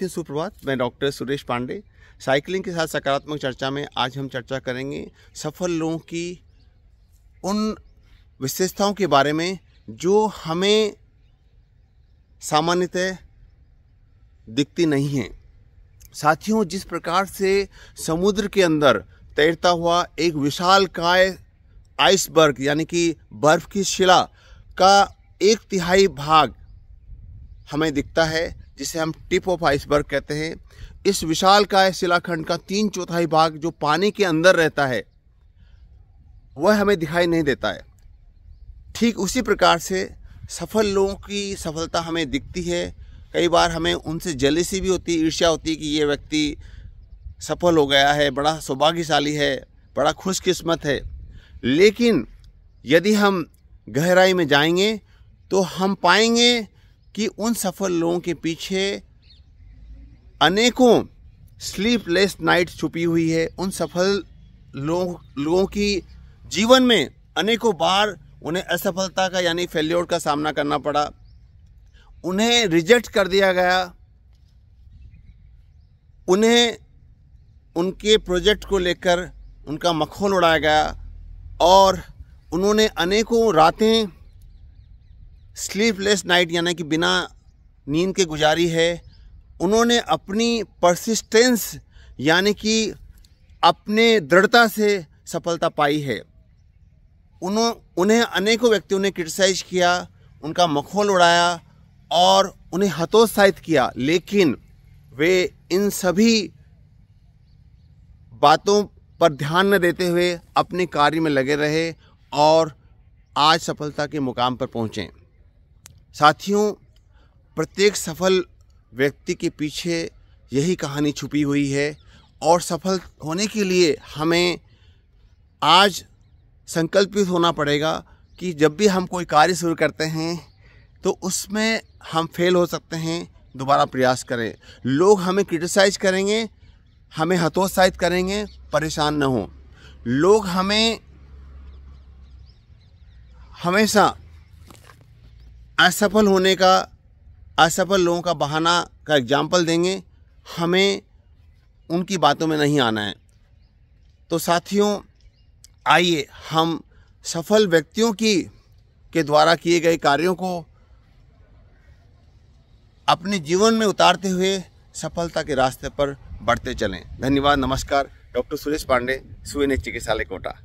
साथियों सुप्रभात मैं डॉक्टर सुरेश पांडे साइकिलिंग के साथ सकारात्मक चर्चा में आज हम चर्चा करेंगे सफल लोगों की उन विशेषताओं के बारे में जो हमें सामान्यतः दिखती नहीं है साथियों जिस प्रकार से समुद्र के अंदर तैरता हुआ एक विशाल काय आइसबर्ग यानी कि बर्फ की शिला का एक तिहाई भाग हमें दिखता है जिसे हम टिप ऑफ आइसबर्ग कहते हैं इस विशाल काय शिलाखंड का तीन चौथाई भाग जो पानी के अंदर रहता है वह हमें दिखाई नहीं देता है ठीक उसी प्रकार से सफल लोगों की सफलता हमें दिखती है कई बार हमें उनसे जलेसी भी होती है ईर्ष्या होती है कि ये व्यक्ति सफल हो गया है बड़ा सौभाग्यशाली है बड़ा खुशकिस्मत है लेकिन यदि हम गहराई में जाएंगे तो हम पाएंगे कि उन सफल लोगों के पीछे अनेकों स्लीपलेस नाइट छुपी हुई है उन सफल लोगों की जीवन में अनेकों बार उन्हें असफलता का यानी फेल्योर का सामना करना पड़ा उन्हें रिजेक्ट कर दिया गया उन्हें उनके प्रोजेक्ट को लेकर उनका मखोल उड़ाया गया और उन्होंने अनेकों रातें स्लीपलेस नाइट यानी कि बिना नींद के गुजारी है उन्होंने अपनी परसिस्टेंस यानी कि अपने दृढ़ता से सफलता पाई है उन्हों उन्हें अनेकों व्यक्तियों ने क्रिटिसाइज किया उनका मखोल उड़ाया और उन्हें हतोत्साहित किया लेकिन वे इन सभी बातों पर ध्यान न देते हुए अपने कार्य में लगे रहे और आज सफलता के मुकाम पर पहुँचें साथियों प्रत्येक सफल व्यक्ति के पीछे यही कहानी छुपी हुई है और सफल होने के लिए हमें आज संकल्पित होना पड़ेगा कि जब भी हम कोई कार्य शुरू करते हैं तो उसमें हम फेल हो सकते हैं दोबारा प्रयास करें लोग हमें क्रिटिसाइज करेंगे हमें हतोत्साहित करेंगे परेशान न हो लोग हमें हमेशा असफल होने का असफल लोगों का बहाना का एग्जाम्पल देंगे हमें उनकी बातों में नहीं आना है तो साथियों आइए हम सफल व्यक्तियों की के द्वारा किए गए कार्यों को अपने जीवन में उतारते हुए सफलता के रास्ते पर बढ़ते चलें धन्यवाद नमस्कार डॉक्टर सुरेश पांडे सुवेन चिकित्सालय कोटा